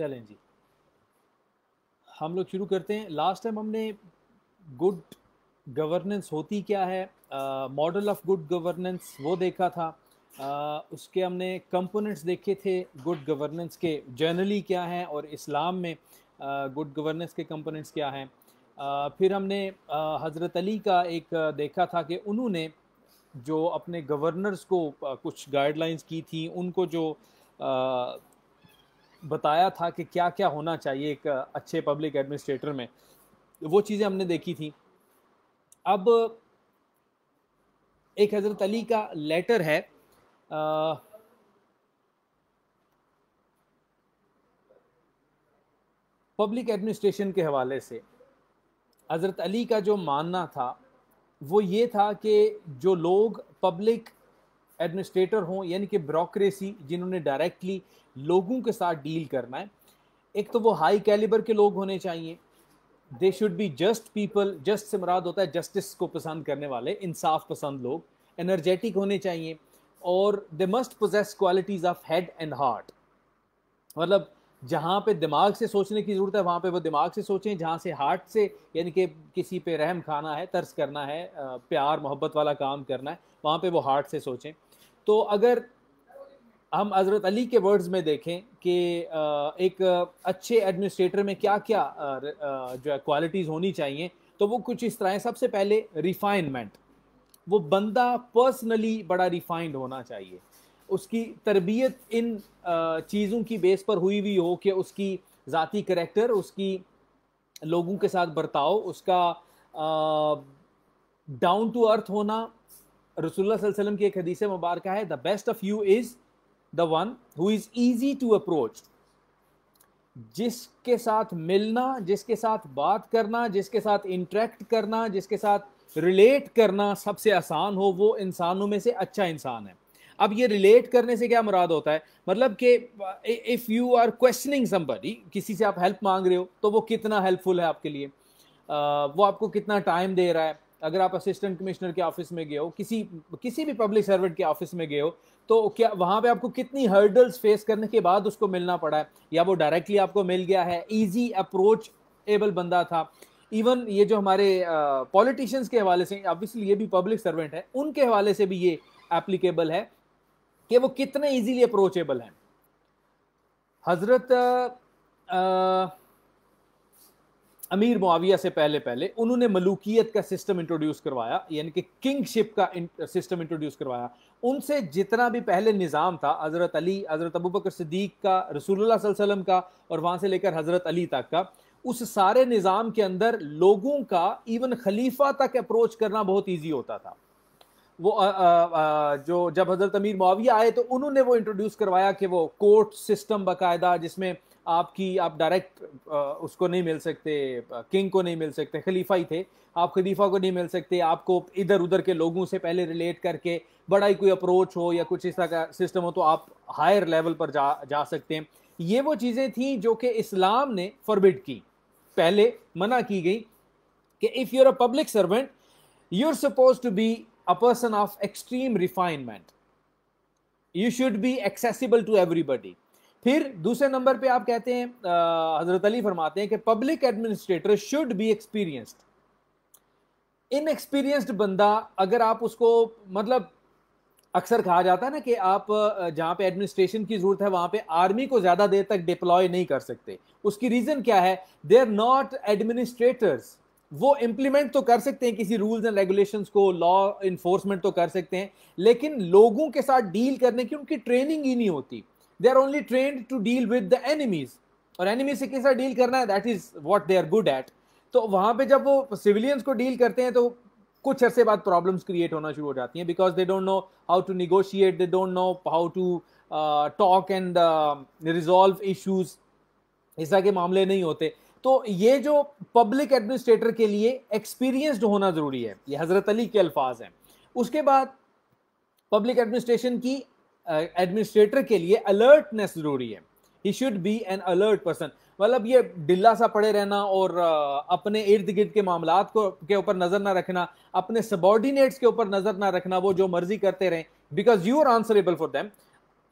चलें जी हम लोग शुरू करते हैं लास्ट टाइम हमने गुड गवर्नेंस होती क्या है मॉडल ऑफ गुड गवर्नेंस वो देखा था uh, उसके हमने कंपोनेंट्स देखे थे गुड गवर्नेंस के जनरली क्या हैं और इस्लाम में गुड uh, गवर्नेंस के कंपोनेंट्स क्या हैं uh, फिर हमने uh, हज़रत अली का एक देखा था कि उन्होंने जो अपने गवर्नर्स को कुछ गाइडलाइंस की थी उनको जो बताया था कि क्या क्या होना चाहिए एक अच्छे पब्लिक एडमिनिस्ट्रेटर में वो चीज़ें हमने देखी थी अब एक हज़रत अली का लेटर है पब्लिक एडमिनिस्ट्रेशन के हवाले से हज़रत अली का जो मानना था वो ये था कि जो लोग पब्लिक एडमिनिस्ट्रेटर हों यानी कि ब्रोक्रेसी जिन्होंने डायरेक्टली लोगों के साथ डील करना है एक तो वो हाई कैलिबर के लोग होने चाहिए they should be just people just से मुराद होता है जस्टिस को पसंद करने वाले इंसाफ पसंद लोग एनर्जेटिक होने चाहिए और they must possess qualities of head and heart मतलब जहाँ पे दिमाग से सोचने की ज़रूरत है वहाँ पे वो दिमाग से सोचें जहाँ से हार्ट से यानी कि किसी पे रहम खाना है तर्स करना है प्यार मोहब्बत वाला काम करना है वहाँ पे वो हार्ट से सोचें तो अगर हम हज़रत अली के वर्ड्स में देखें कि एक अच्छे एडमिनिस्ट्रेटर में क्या क्या जो है क्वालिटीज़ होनी चाहिए तो वो कुछ इस तरह है सबसे पहले रिफाइनमेंट वो बंदा पर्सनली बड़ा रिफाइंड होना चाहिए उसकी तरबियत इन चीज़ों की बेस पर हुई हुई हो कि उसकी ज़ाती करेक्टर उसकी लोगों के साथ बर्ताव उसका डाउन टू अर्थ होना रसोल्ला वसल्लम की एक हदीस मुबारक है the best of you is the one who is easy to approach जिसके साथ मिलना जिसके साथ बात करना जिसके साथ इंटरेक्ट करना जिसके साथ रिलेट करना सबसे आसान हो वो इंसानों में से अच्छा इंसान है अब ये रिलेट करने से क्या मुराद होता है मतलब कि if you are questioning somebody किसी से आप हेल्प मांग रहे हो तो वो कितना हेल्पफुल है आपके लिए आ, वो आपको कितना टाइम दे रहा है अगर आप असिस्टेंट कमिश्नर के ऑफिस में गए हो किसी किसी भी पब्लिक सर्वेंट के ऑफिस में गए हो तो क्या वहाँ पे आपको कितनी हर्डल्स फेस करने के बाद उसको मिलना पड़ा है या वो डायरेक्टली आपको मिल गया है ईजी अप्रोच एबल बंदा था इवन ये जो हमारे पॉलिटिशियंस के हवाले से ऑब्वियसली ये भी पब्लिक सर्वेंट है उनके हवाले से भी ये एप्लीकेबल है कि वो कितने इजीली अप्रोचेबल हैं हज़रत अमीर मुआविया से पहले पहले उन्होंने मलूकियत का सिस्टम इंट्रोड्यूस करवाया यानी कि किंगशिप का सिस्टम इंट्रोड्यूस करवाया उनसे जितना भी पहले निज़ाम था हज़रत अली हज़रत अबू बकर सिद्दीक का रसूलुल्लाह वसल्लम का और वहाँ से लेकर हज़रत अली तक का उस सारे निज़ाम के अंदर लोगों का इवन खलीफा तक अप्रोच करना बहुत ईजी होता था वो आ, आ, जो जब हजरत अमीर मुआविया आए तो उन्होंने वो इंट्रोड्यूस करवाया कि वो कोर्ट सिस्टम बाकायदा जिसमें आपकी आप डायरेक्ट उसको नहीं मिल सकते किंग को नहीं मिल सकते खलीफा ही थे आप खलीफा को नहीं मिल सकते आपको इधर उधर के लोगों से पहले रिलेट करके बड़ा ही कोई अप्रोच हो या कुछ इस तरह का सिस्टम हो तो आप हायर लेवल पर जा जा सकते हैं ये वो चीज़ें थी जो कि इस्लाम ने फॉरबिड की पहले मना की गई कि if you're a public servant you're suppose to be a person of extreme refinement you should be accessible to everybody फिर दूसरे नंबर पे आप कहते हैं हजरत अली फरमाते हैं कि public administrator should be experienced inexperienced बंदा अगर आप उसको मतलब अक्सर कहा जाता है ना कि आप जहाँ पे एडमिनिस्ट्रेशन की ज़रूरत है वहाँ पे आर्मी को ज़्यादा देर तक डिप्लॉय नहीं कर सकते उसकी रीज़न क्या है दे आर नॉट एडमिनिस्ट्रेटर्स वो इम्प्लीमेंट तो कर सकते हैं किसी रूल्स एंड रेगुलेशंस को लॉ इन्फोर्समेंट तो कर सकते हैं लेकिन लोगों के साथ डील करने की उनकी ट्रेनिंग ही नहीं होती they are only train to deal with the enemies और एनिमी से किस डील करना है that is what they are good at तो वहाँ पे जब वो सिविलियंस को डील करते हैं तो कुछ अरसे बाद प्रॉब्लम्स क्रिएट होना शुरू हो जाती हैं because they don't know how to negotiate they don't know how to talk and resolve issues इस तरह के मामले नहीं होते तो ये जो पब्लिक एडमिनिस्ट्रेटर के लिए एक्सपीरियंस्ड होना ज़रूरी है ये हज़रत अली के अल्फाज हैं उसके बाद पब्लिक एडमिनिस्ट्रेशन की एडमिनिस्ट्रेटर के लिए अलर्टनेस ज़रूरी है he should be an alert person मतलब ये डिल्ला सा पड़े रहना और अपने इर्द गिर्द के मामला को के ऊपर नज़र ना रखना अपने सबॉर्डिनेट्स के ऊपर नज़र ना रखना वो जो मर्जी करते रहें because you are answerable for them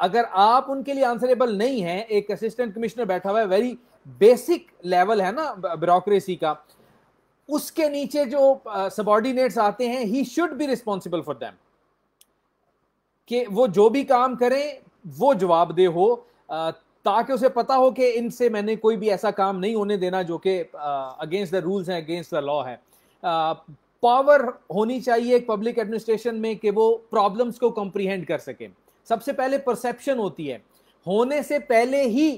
अगर आप उनके लिए आंसरेबल नहीं है एक असिस्टेंट कमिश्नर बैठा हुआ है वेरी बेसिक लेवल है ना ब्यूरोक्रेसी का उसके नीचे जो सबॉर्डिनेट्स uh, आते हैं he should be responsible for them कि वो जो भी काम करें वो जवाबदेह हो ताकि उसे पता हो कि इनसे मैंने कोई भी ऐसा काम नहीं होने देना जो कि अगेंस्ट द रूल्स हैं अगेंस्ट द लॉ है पावर uh, होनी चाहिए एक पब्लिक एडमिनिस्ट्रेशन में कि वो प्रॉब्लम्स को कॉम्प्रीहेंड कर सकें सबसे पहले परसेप्शन होती है होने से पहले ही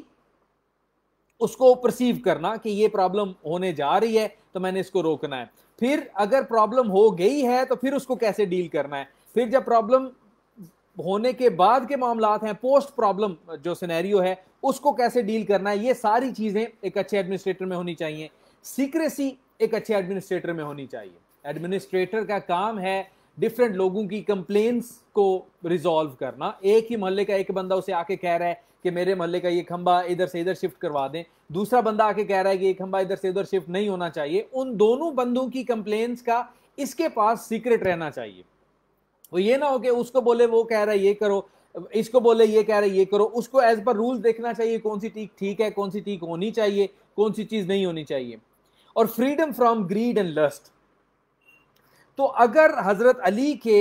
उसको परसीव करना कि ये प्रॉब्लम होने जा रही है तो मैंने इसको रोकना है फिर अगर प्रॉब्लम हो गई है तो फिर उसको कैसे डील करना है फिर जब प्रॉब्लम होने के बाद के मामला हैं पोस्ट प्रॉब्लम जो सिनेरियो है उसको कैसे डील करना है ये सारी चीज़ें एक अच्छे एडमिनिस्ट्रेटर में होनी चाहिए सीक्रेसी एक अच्छे एडमिनिस्ट्रेटर में होनी चाहिए एडमिनिस्ट्रेटर का काम है डिफरेंट लोगों की कंप्लेन्स को रिजॉल्व करना एक ही मोहल्ले का एक बंदा उसे आके कह रहा है कि मेरे मोहल्ले का ये खंबा इधर से इधर शिफ्ट करवा दें दूसरा बंदा आके कह रहा है कि ये खंबा इधर से उधर शिफ्ट नहीं होना चाहिए उन दोनों बंदों की कंप्लेन्स का इसके पास सीक्रेट रहना चाहिए वो ये ना हो कि उसको बोले वो कह रहा है ये करो इसको बोले ये कह रहा है ये करो उसको एज पर रूल देखना चाहिए कौन सी टीक ठीक है कौन सी टीक होनी चाहिए कौन सी चीज़ नहीं होनी चाहिए और freedom from greed and lust तो अगर हजरत अली के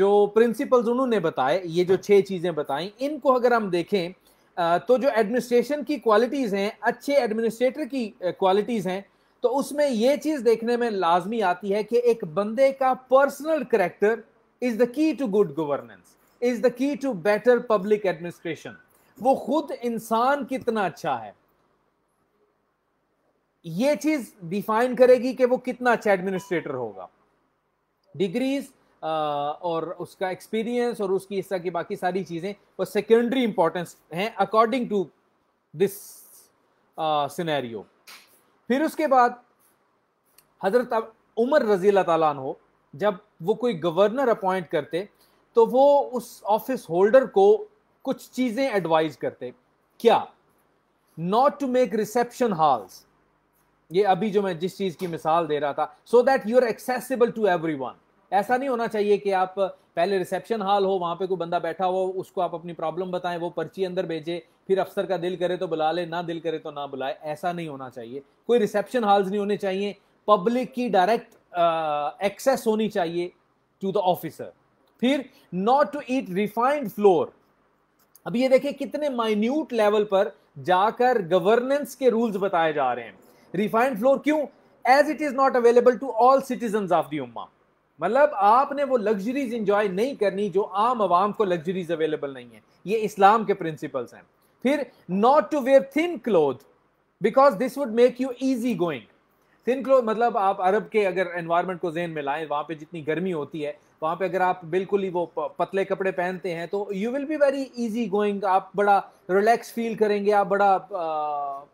जो प्रिंसिपल्स उन्होंने बताए ये जो छह चीज़ें बताई इनको अगर हम देखें तो जो एडमिनिस्ट्रेशन की क्वालिटीज़ हैं अच्छे एडमिनिस्ट्रेटर की क्वालिटीज़ हैं तो उसमें यह चीज़ देखने में लाजमी आती है कि एक बंदे का personal character is the key to good governance is the key to better public administration वो खुद इंसान कितना अच्छा है ये चीज़ डिफाइन करेगी कि वो कितना अच्छा एडमिनिस्ट्रेटर होगा डिग्रीज uh, और उसका एक्सपीरियंस और उसकी हिस्सा की बाकी सारी चीज़ें वो सेकेंडरी इंपॉर्टेंस हैं अकॉर्डिंग टू दिस सिनेरियो फिर उसके बाद हज़रत उमर रजी तालन हो जब वो कोई गवर्नर अपॉइंट करते तो वो उस ऑफिस होल्डर को कुछ चीज़ें एडवाइज करते क्या not to make reception halls ये अभी जो मैं जिस चीज़ की मिसाल दे रहा था so that you are accessible to everyone ऐसा नहीं होना चाहिए कि आप पहले रिसेप्शन हॉल हो वहाँ पे कोई बंदा बैठा हो उसको आप अपनी प्रॉब्लम बताएं वो पर्ची अंदर भेजे फिर अफसर का दिल करे तो बुला ले ना दिल करे तो ना बुलाए ऐसा नहीं होना चाहिए कोई रिसेप्शन हॉल्स नहीं होने चाहिए पब्लिक की डायरेक्ट एक्सेस होनी चाहिए टू द ऑफिसर फिर not to eat refined flour अब ये देखिए कितने माइन्यूट लेवल पर जाकर गवर्नेंस के रूल्स बताए जा रहे हैं रिफाइंड फ्लोर क्यों as it is not available to all citizen of the उम्मा मतलब आपने वो लग्जरीज इंजॉय नहीं करनी जो आम आवाम को लग्जरीज अवेलेबल नहीं है ये इस्लाम के प्रिंसिपल्स हैं फिर not to wear thin cloth because this would make you easy going thin cloth मतलब आप अरब के अगर एनवायरमेंट को जेन में लाएं वहां पे जितनी गर्मी होती है वहां पे अगर आप बिल्कुल ही वो पतले कपड़े पहनते हैं तो you will be very easy going आप बड़ा रिलैक्स फील करेंगे आप बड़ा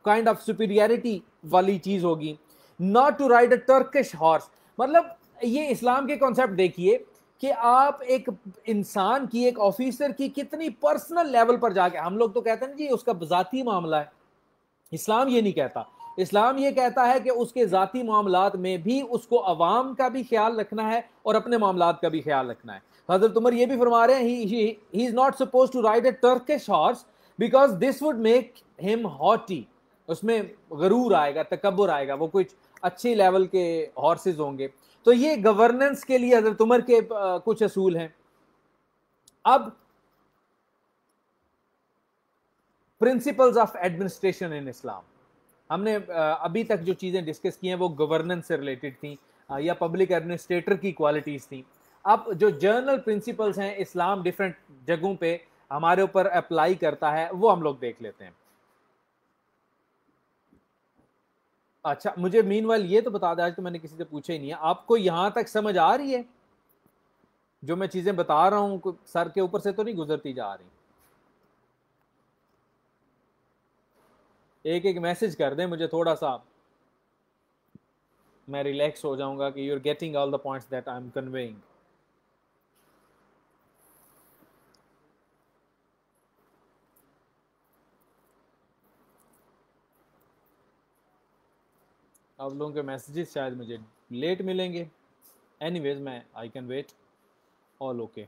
काइंड ऑफ सुपीरियरिटी वाली चीज़ होगी not to ride a Turkish horse मतलब ये इस्लाम के कॉन्सेप्ट देखिए कि आप एक इंसान की एक ऑफिसर की कितनी पर्सनल लेवल पर जाके हम लोग तो कहते हैं जी उसका ज़ाती मामला है इस्लाम ये नहीं कहता इस्लाम ये कहता है कि उसके ज़ाती मामला में भी उसको अवाम का भी ख्याल रखना है और अपने मामला का भी ख्याल रखना है हजरत उमर ये भी फरमा रहे हैं he is not suppose to ride a Turkish horse because this would make him haughty उसमें गरूर आएगा तकबर आएगा वो कुछ अच्छे लेवल के हॉर्सेज होंगे तो ये गवर्नेंस के लिए हजरत उमर के कुछ असूल हैं अब प्रिंसिपल्स ऑफ एडमिनिस्ट्रेशन इन इस्लाम हमने अभी तक जो चीज़ें डिस्कस की हैं वो गवर्नेंस से रिलेटेड थी या पब्लिक एडमिनिस्ट्रेटर की क्वालिटीज़ थी अब जो जर्नल प्रिंसिपल्स हैं इस्लाम डिफरेंट जगहों पे हमारे ऊपर अप्लाई करता है वो हम लोग देख लेते हैं अच्छा मुझे मीन वाल ये तो बता दें आज तो मैंने किसी से पूछा ही नहीं है आपको यहाँ तक समझ आ रही है जो मैं चीज़ें बता रहा हूँ सर के ऊपर से तो नहीं गुजरती जा रही एक एक मैसेज कर दें मुझे थोड़ा सा मैं रिलैक्स हो जाऊंगा कि you are getting all the points that I am conveying आप लोगों के मैसेजेस शायद मुझे लेट मिलेंगे वेज मैं I can wait all okay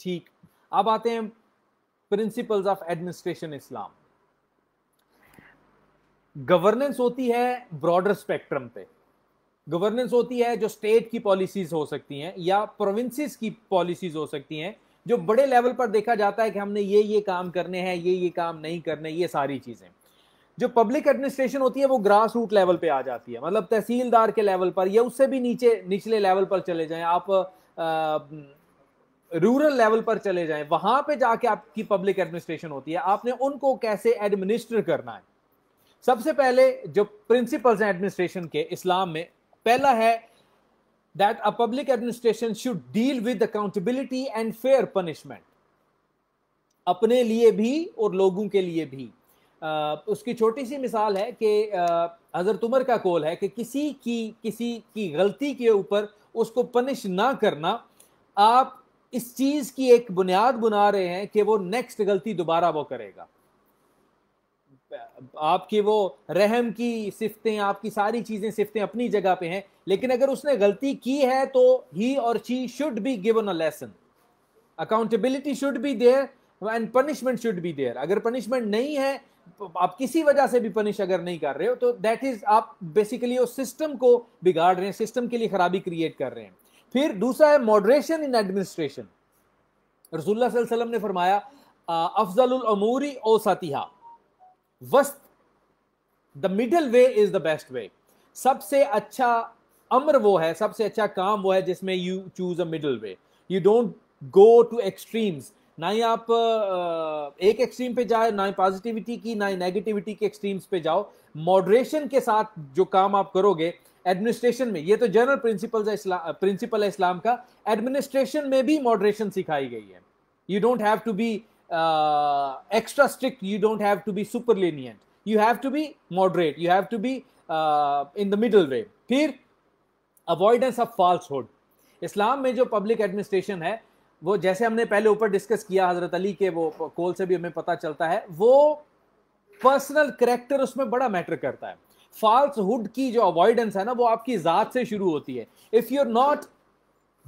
ठीक अब आते हैं principles of administration Islam governance होती है ब्रॉडर स्पेक्ट्रम पे गवर्नेंस होती है जो स्टेट की पॉलिसीज हो सकती हैं या प्रोविंसेस की पॉलिसीज हो सकती हैं जो बड़े लेवल पर देखा जाता है कि हमने ये ये काम करने हैं ये ये काम नहीं करने ये सारी चीज़ें जो पब्लिक एडमिनिस्ट्रेशन होती है वो ग्रास रूट लेवल पे आ जाती है मतलब तहसीलदार के लेवल पर या उससे भी नीचे निचले लेवल पर चले जाएं आप रूरल लेवल पर चले जाएं वहां पे जाके आपकी पब्लिक एडमिनिस्ट्रेशन होती है आपने उनको कैसे एडमिनिस्टर करना है सबसे पहले जो प्रिंसिपल्स हैं एडमिनिस्ट्रेशन के इस्लाम में पहला है that a public administration should deal with accountability and fair punishment अपने लिए भी और लोगों के लिए भी आ, उसकी छोटी सी मिसाल है कि हज़रत उमर का कौल है कि किसी की किसी की गलती के ऊपर उसको पनिश ना करना आप इस चीज़ की एक बुनियाद बना रहे हैं कि वो नेक्स्ट गलती दोबारा वो करेगा आपकी वो रहम की सिफतें आपकी सारी चीज़ें सिफतें अपनी जगह पे हैं लेकिन अगर उसने गलती की है तो ही और she should be given a lesson accountability should be there and punishment should be there अगर पनिशमेंट नहीं है आप किसी वजह से भी पनिश अगर नहीं कर रहे हो तो दैट इज आप बेसिकली उस सिस्टम को बिगाड़ रहे हैं सिस्टम के लिए खराबी क्रिएट कर रहे हैं फिर दूसरा है मॉडरेशन इन एडमिनिस्ट्रेशन रसुल्लाम ने फरमाया अमूरी ओ सतिहा वस्त the middle way is the best way सबसे अच्छा अमर वो है सबसे अच्छा काम वो है जिसमें you choose a middle way you don't go to extremes ना ही आप एक एक्सट्रीम पे जाए ना ही पॉजिटिविटी की ना ही नेगेटिविटी के एक्सट्रीम्स पे जाओ मॉडरेशन के साथ जो काम आप करोगे एडमिनिस्ट्रेशन में ये तो जनरल प्रिंसिपल है इस्लाम प्रिंसिपल है इस्लाम का एडमिनिस्ट्रेशन में भी मॉडरेशन सिखाई गई है you don't have to be extra strict you don't have to be super lenient you have to be moderate you have to be in the middle way फिर avoidance of falsehood इस्लाम में जो public administration है वो जैसे हमने पहले ऊपर discuss किया हजरत अली के वो कॉल से भी हमें पता चलता है वो पर्सनल करेक्टर उसमें बड़ा मैटर करता है हुड की जो अवॉइडेंस है ना वो आपकी ज़ात से शुरू होती है if you are not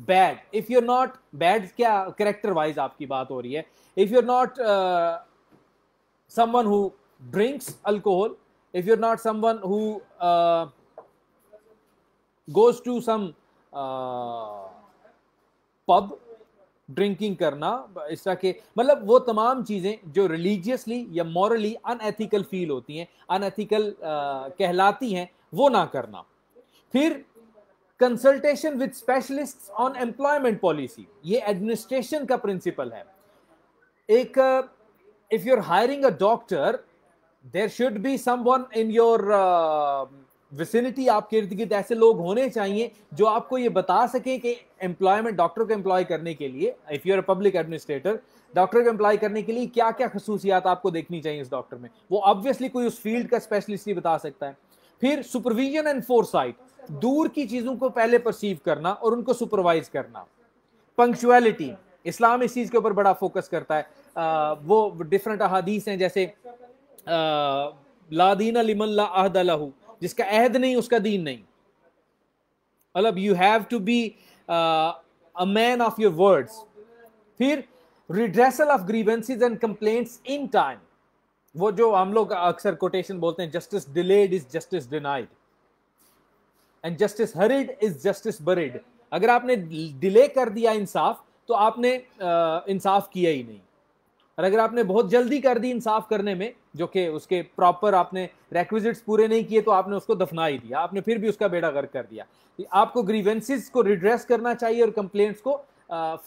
bad if you are not bad क्या करेक्टर वाइज आपकी बात हो रही है if you are not someone who drinks alcohol if you are not someone who goes to some pub drinking करना इस तरह के मतलब वो तमाम चीज़ें जो रिलीजियसली या मॉरली अनएथिकल फील होती हैं अनएथिकल कहलाती हैं वो ना करना फिर consultation with specialist on employment policy ये एडमिनिस्ट्रेशन का प्रिंसिपल है एक if you are hiring a doctor there should be someone in your vicinity आपके इर्द गिर्द ऐसे लोग होने चाहिए जो आपको ये बता सकें कि एम्प्लॉयमेंट डॉक्टर को एम्प्लॉय करने के लिए if you are public administrator doctor को एम्प्लॉय करने के लिए क्या क्या खसूसियात आपको देखनी चाहिए इस डॉक्टर में वो ऑब्वियसली कोई उस फील्ड का स्पेशलिस्ट ही बता सकता है फिर सुपरविजन एंड फोरसाइट दूर की चीज़ों को पहले परसीव करना और उनको सुपरवाइज करना पंक्चुअलिटी इस्लाम इस चीज़ के ऊपर बड़ा फोकस करता है आ, वो डिफरेंट अहादीस हैं जैसे आ, लादीन लिमल्ला अहदलहू जिसका अहद नहीं उसका दीन नहीं मतलब you have to be a man of your words फिर redressal of grievances and complaints in time वो जो हम लोग अक्सर कोटेशन बोलते हैं justice delayed is justice denied and justice hurried is justice buried अगर आपने डिले कर दिया इंसाफ तो आपने uh, इंसाफ किया ही नहीं और अगर आपने बहुत जल्दी कर दी इंसाफ करने में जो कि उसके प्रॉपर आपने रेक्विजिट्स पूरे नहीं किए तो आपने उसको दफना ही दिया आपने फिर भी उसका बेड़ा गर्क कर दिया आपको ग्रीवेंसिस को रिड्रेस करना चाहिए और कंप्लेंट्स को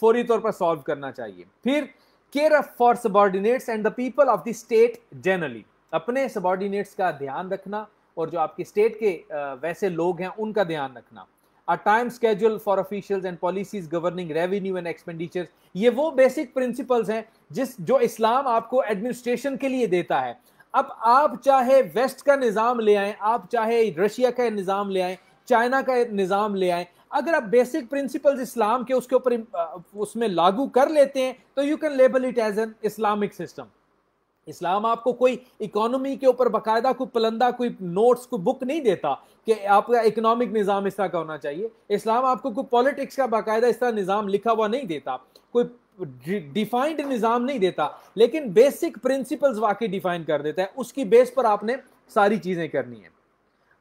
फौरी तौर पर सॉल्व करना चाहिए फिर care for subordinates and the people of the state generally अपने सबॉर्डिनेट्स का ध्यान रखना और जो आपके स्टेट के वैसे लोग हैं उनका ध्यान रखना a time schedule for officials and policies governing revenue and expenditures ये वो basic principles हैं जिस जो इस्लाम आपको administration के लिए देता है अब आप चाहे वेस्ट का निज़ाम ले आए आप चाहे रशिया का निज़ाम ले आए चाइना का निज़ाम ले आए अगर आप बेसिक प्रिंसिपल्स इस्लाम के उसके ऊपर उसमें लागू कर लेते हैं तो you can label it as an Islamic system Islam आपको कोई इकोनॉमी के ऊपर बाकायदा कोई पलंदा कोई नोट्स कोई बुक नहीं देता कि आपका इकोनॉमिक निज़ाम इस तरह का होना चाहिए इस्लाम आपको कोई पॉलिटिक्स का बाकायदा इस तरह निज़ाम लिखा हुआ नहीं देता कोई डिफाइंड निज़ाम नहीं देता लेकिन बेसिक प्रिंसिपल्स वाकई डिफाइन कर देता है उसकी बेस पर आपने सारी चीज़ें करनी है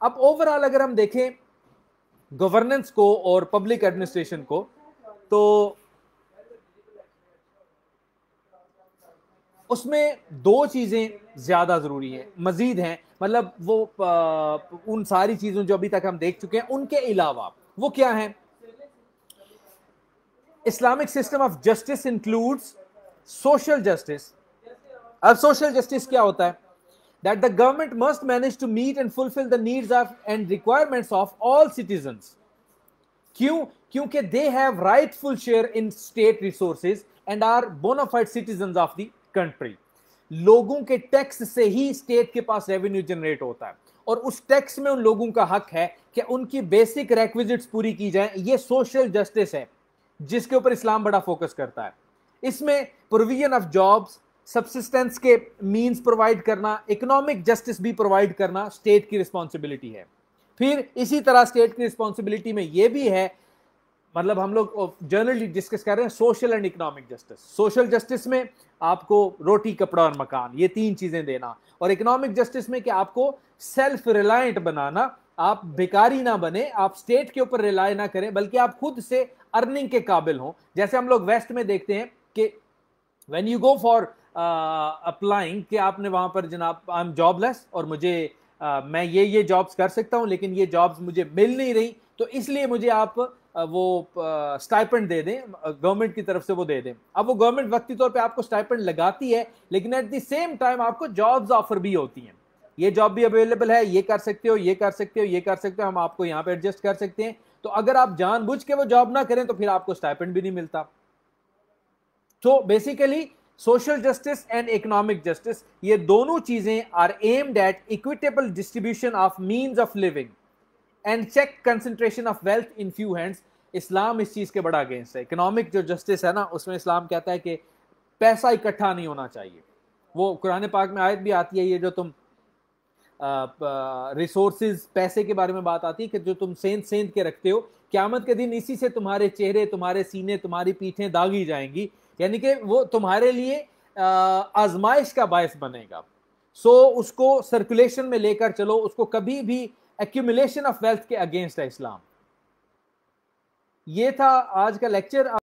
अब ओवरऑल अगर हम देखें गवर्नेंस को और पब्लिक एडमिनिस्ट्रेशन को तो उसमें दो चीज़ें ज़्यादा ज़रूरी हैं मज़ीद हैं मतलब वो आ, उन सारी चीज़ों जो अभी तक हम देख चुके हैं उनके अलावा वो क्या हैं Islamic system of justice includes social justice अब सोशल जस्टिस क्या होता है that the government must manage to meet and fulfil the needs of and requirements of all citizen क्यों क्योंकि they have rightful share in state resources and are bona fide citizen of the country लोगों के tax से ही state के पास revenue generate होता है और उस टैक्स में उन लोगों का हक है कि उनकी बेसिक रेक्विजिट्स पूरी की जाए ये सोशल जस्टिस है जिसके ऊपर इस्लाम बड़ा फोकस करता है इसमें प्रोविजन ऑफ जॉब्स सबसिस्टेंस के मींस प्रोवाइड करना इकोनॉमिक जस्टिस भी प्रोवाइड करना स्टेट की रिस्पॉन्सिबिलिटी है फिर इसी तरह स्टेट की रिस्पॉन्सिबिलिटी में यह भी है मतलब हम लोग जर्नली डिस्कस कर रहे हैं social and economic justice social justice में आपको रोटी कपड़ा और मकान ये तीन चीज़ें देना और इकोनॉमिक जस्टिस में कि आपको सेल्फ रिलायंट बनाना आप बेकारी ना बने आप स्टेट के ऊपर रिलाय ना करें बल्कि आप खुद से अर्निंग के काबिल हों जैसे हम लोग वेस्ट में देखते हैं कि when you go for applying कि आपने वहां पर जनाब आई एम जॉबलेस और मुझे uh, मैं ये ये जॉब्स कर सकता हूँ लेकिन ये जॉब्स मुझे मिल नहीं रही तो इसलिए मुझे आप वो स्टाइपेंड दे दें गवर्नमेंट की तरफ से वो दे दें अब वो गवर्नमेंट वक्ती तौर पे आपको स्टाइपेंड लगाती है लेकिन एट द सेम टाइम आपको जॉब्स ऑफर भी होती हैं ये जॉब भी अवेलेबल है ये कर सकते हो ये कर सकते हो ये कर सकते हो हम आपको यहाँ पे एडजस्ट कर सकते हैं तो अगर आप जानबूझ के वो जॉब ना करें तो फिर आपको स्टाइपेंड भी नहीं मिलता तो basically social justice and economic justice ये दोनों चीजें are aimed at equitable distribution of mean of living and check concentration of wealth in few hands Islam इस चीज़ के बड़ा अगेंस्ट है इकोनॉमिक जो जस्टिस है ना उसमें इस्लाम कहता है कि पैसा इकट्ठा नहीं होना चाहिए वो कुरान पाक में आयत भी आती है ये जो तुम रिसोर्स पैसे के बारे में बात आती है कि जो तुम सेंध सेंध के रखते हो क्यामत के दिन इसी से तुम्हारे चेहरे तुम्हारे सीने तुम्हारी पीठें दागी जाएंगी यानी कि वो तुम्हारे लिए आजमाइश का बायस बनेगा सो so, उसको सर्कुलेशन में लेकर चलो उसको कभी भी एक्यूमुलेशन ऑफ वेल्थ के अगेंस्ट है इस्लाम ये था आज का लेक्चर